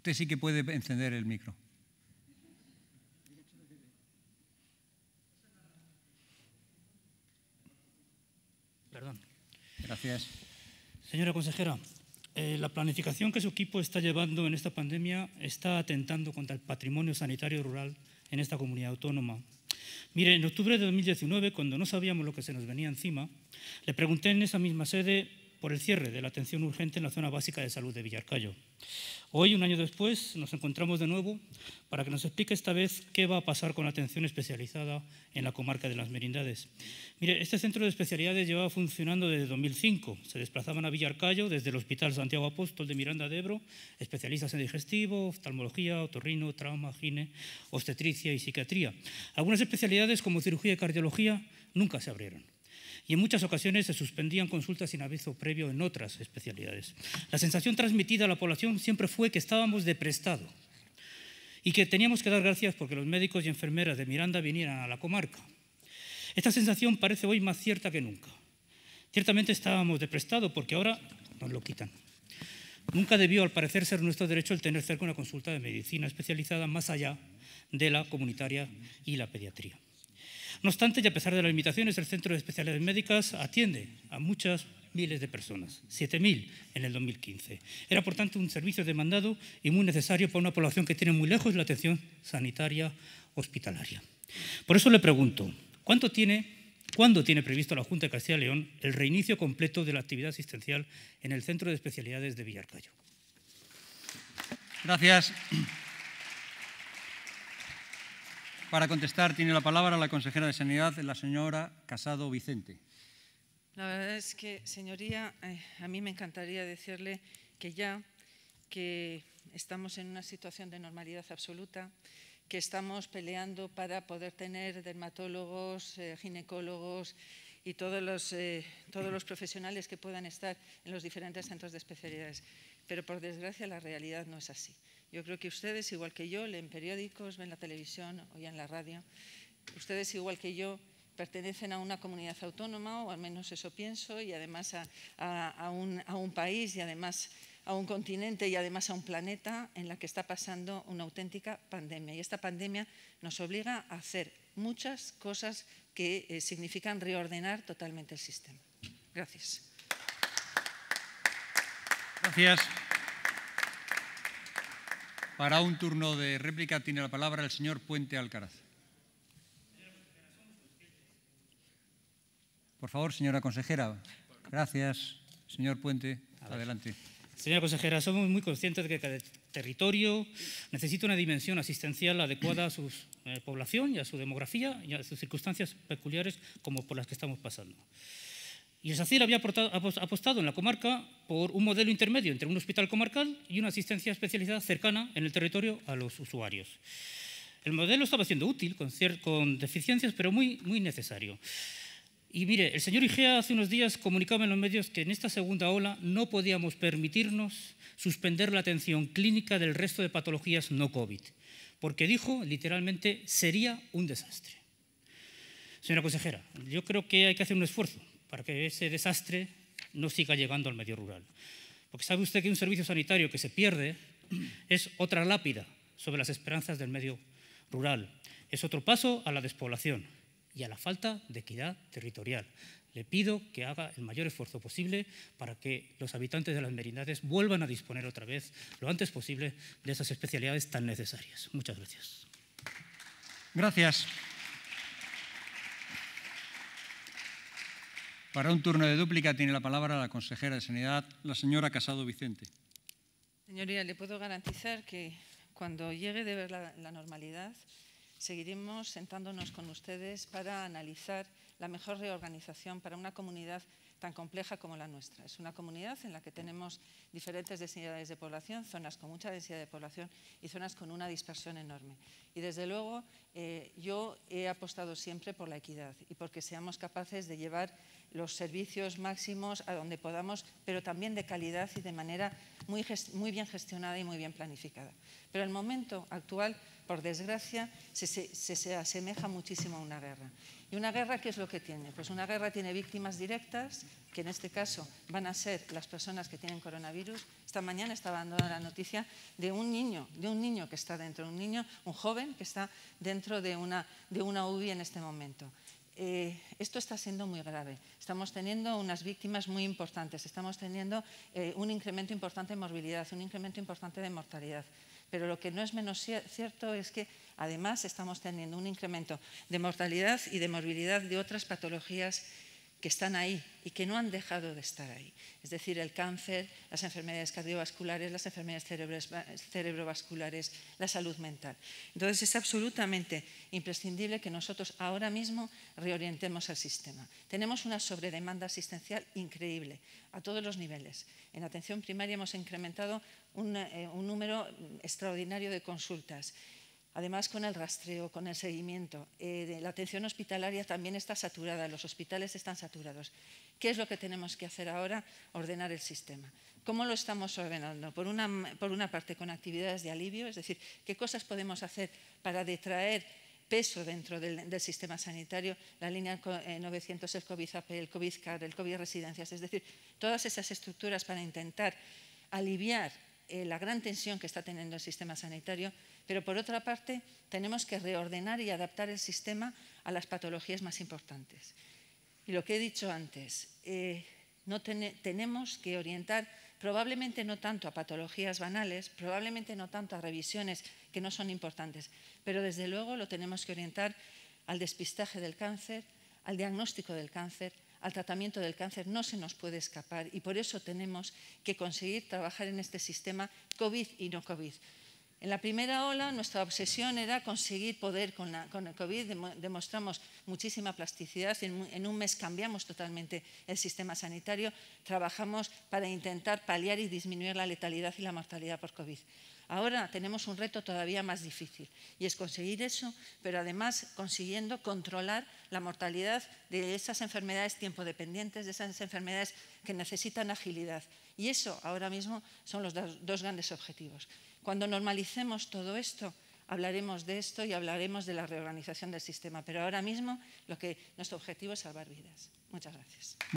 Usted sí que puede encender el micro. Perdón. Gracias. Señora consejera, eh, la planificación que su equipo está llevando en esta pandemia está atentando contra el patrimonio sanitario rural en esta comunidad autónoma. Mire, en octubre de 2019, cuando no sabíamos lo que se nos venía encima, le pregunté en esa misma sede por el cierre de la atención urgente en la zona básica de salud de Villarcayo. Hoy, un año después, nos encontramos de nuevo para que nos explique esta vez qué va a pasar con la atención especializada en la comarca de las Merindades. Mire, este centro de especialidades llevaba funcionando desde 2005. Se desplazaban a Villarcayo desde el Hospital Santiago Apóstol de Miranda de Ebro, especialistas en digestivo, oftalmología, otorrino, trauma, gine, obstetricia y psiquiatría. Algunas especialidades como cirugía y cardiología nunca se abrieron y en muchas ocasiones se suspendían consultas sin aviso previo en otras especialidades. La sensación transmitida a la población siempre fue que estábamos de prestado y que teníamos que dar gracias porque los médicos y enfermeras de Miranda vinieran a la comarca. Esta sensación parece hoy más cierta que nunca. Ciertamente estábamos de prestado porque ahora nos lo quitan. Nunca debió, al parecer, ser nuestro derecho el tener cerca una consulta de medicina especializada más allá de la comunitaria y la pediatría. No obstante, y a pesar de las limitaciones, el Centro de Especialidades Médicas atiende a muchas miles de personas, 7.000 en el 2015. Era, por tanto, un servicio demandado y muy necesario para una población que tiene muy lejos la atención sanitaria hospitalaria. Por eso le pregunto, tiene ¿Cuándo tiene previsto la Junta de Castilla y León el reinicio completo de la actividad asistencial en el Centro de Especialidades de Villarcayo? Gracias. Para contestar tiene la palabra la consejera de Sanidad, la señora Casado Vicente. La verdad es que, señoría, eh, a mí me encantaría decirle que ya que estamos en una situación de normalidad absoluta, que estamos peleando para poder tener dermatólogos, eh, ginecólogos y eh, todos los profesionales que puedan estar en los diferentes centros de especialidades. Pero, por desgracia, la realidad no es así. Yo creo que ustedes, igual que yo, leen periódicos, ven la televisión, oyen la radio. Ustedes, igual que yo, pertenecen a una comunidad autónoma, o al menos eso pienso, y además a, un, país y además a un continente y además a un planeta en la que está pasando una auténtica pandemia. Y esta pandemia nos obliga a hacer muchas cosas que eh, significan reordenar totalmente el sistema. Gracias. Gracias. Para un turno de réplica tiene la palabra el señor Puente Alcaraz. Por favor, señora consejera. Gracias. Señor Puente, adelante. Señora consejera, somos muy conscientes de que cada territorio necesita una dimensión asistencial adecuada a su eh, población y a su demografía y a sus circunstancias peculiares como por las que estamos pasando. Y el SACIR había apostado en la comarca por un modelo intermedio entre un hospital comarcal y una asistencia especializada cercana en el territorio a los usuarios. El modelo estaba siendo útil, con, con deficiencias, pero muy, muy necesario. Y mire, el señor Igea hace unos días comunicaba en los medios que en esta segunda ola no podíamos permitirnos suspender la atención clínica del resto de patologías no COVID, porque dijo literalmente sería un desastre. Señora consejera, yo creo que hay que hacer un esfuerzo para que ese desastre no siga llegando al medio rural. Porque sabe usted que un servicio sanitario que se pierde es otra lápida sobre las esperanzas del medio rural. Es otro paso a la despoblación y a la falta de equidad territorial. Le pido que haga el mayor esfuerzo posible para que los habitantes de las merindades vuelvan a disponer otra vez, lo antes posible, de esas especialidades tan necesarias. Muchas gracias. Gracias. Para un turno de dúplica tiene la palabra la consejera de Sanidad, la señora Casado Vicente. Señoría, le puedo garantizar que cuando llegue de ver la, la normalidad, seguiremos sentándonos con ustedes para analizar la mejor reorganización para una comunidad tan compleja como la nuestra. Es una comunidad en la que tenemos diferentes densidades de población, zonas con mucha densidad de población y zonas con una dispersión enorme. Y desde luego eh, yo he apostado siempre por la equidad y porque seamos capaces de llevar los servicios máximos a donde podamos, pero también de calidad y de manera muy, muy bien gestionada y muy bien planificada. Pero el momento actual por desgracia, se, asemeja muchísimo a una guerra. ¿Y una guerra qué es lo que tiene? Pues una guerra tiene víctimas directas, que en este caso van a ser las personas que tienen coronavirus. Esta mañana estaba dando la noticia de un niño, de un niño que está dentro, un niño, un joven que está dentro de una, de UBI en este momento. Eh, esto está siendo muy grave. Estamos teniendo unas víctimas muy importantes, estamos teniendo eh, un incremento importante de morbilidad, un incremento importante de mortalidad. Pero lo que no es menos cierto es que además estamos teniendo un incremento de mortalidad y de morbilidad de otras patologías que están ahí y que no han dejado de estar ahí. Es decir, el cáncer, las enfermedades cardiovasculares, las enfermedades cerebrovasculares, la salud mental. Entonces es absolutamente imprescindible que nosotros ahora mismo reorientemos el sistema. Tenemos una sobredemanda asistencial increíble a todos los niveles. En atención primaria hemos incrementado un, eh, un número extraordinario de consultas. Además, con el rastreo, con el seguimiento. Eh, la atención hospitalaria también está saturada, los hospitales están saturados. ¿Qué es lo que tenemos que hacer ahora? Ordenar el sistema. ¿Cómo lo estamos ordenando? Por una, por una parte, con actividades de alivio, es decir, qué cosas podemos hacer para detraer peso dentro del, sistema sanitario, la línea 900, eh, el COVID-AP, el COVID-CAR, el COVID-Residencias, es decir, todas esas estructuras para intentar aliviar eh, la gran tensión que está teniendo el sistema sanitario, pero por otra parte tenemos que reordenar y adaptar el sistema a las patologías más importantes. Y lo que he dicho antes, eh, no tenemos que orientar probablemente no tanto a patologías banales, probablemente no tanto a revisiones que no son importantes, pero desde luego lo tenemos que orientar al despistaje del cáncer, al diagnóstico del cáncer, al tratamiento del cáncer no se nos puede escapar y por eso tenemos que conseguir trabajar en este sistema COVID y no COVID. En la primera ola nuestra obsesión era conseguir poder con, el COVID, demostramos muchísima plasticidad, en, un mes cambiamos totalmente el sistema sanitario, trabajamos para intentar paliar y disminuir la letalidad y la mortalidad por COVID. Ahora tenemos un reto todavía más difícil y es conseguir eso, pero además consiguiendo controlar la mortalidad de esas enfermedades tiempo dependientes, de esas enfermedades que necesitan agilidad. Y eso ahora mismo son los dos grandes objetivos. Cuando normalicemos todo esto, hablaremos de esto y hablaremos de la reorganización del sistema, pero ahora mismo que, nuestro objetivo es salvar vidas. Muchas gracias.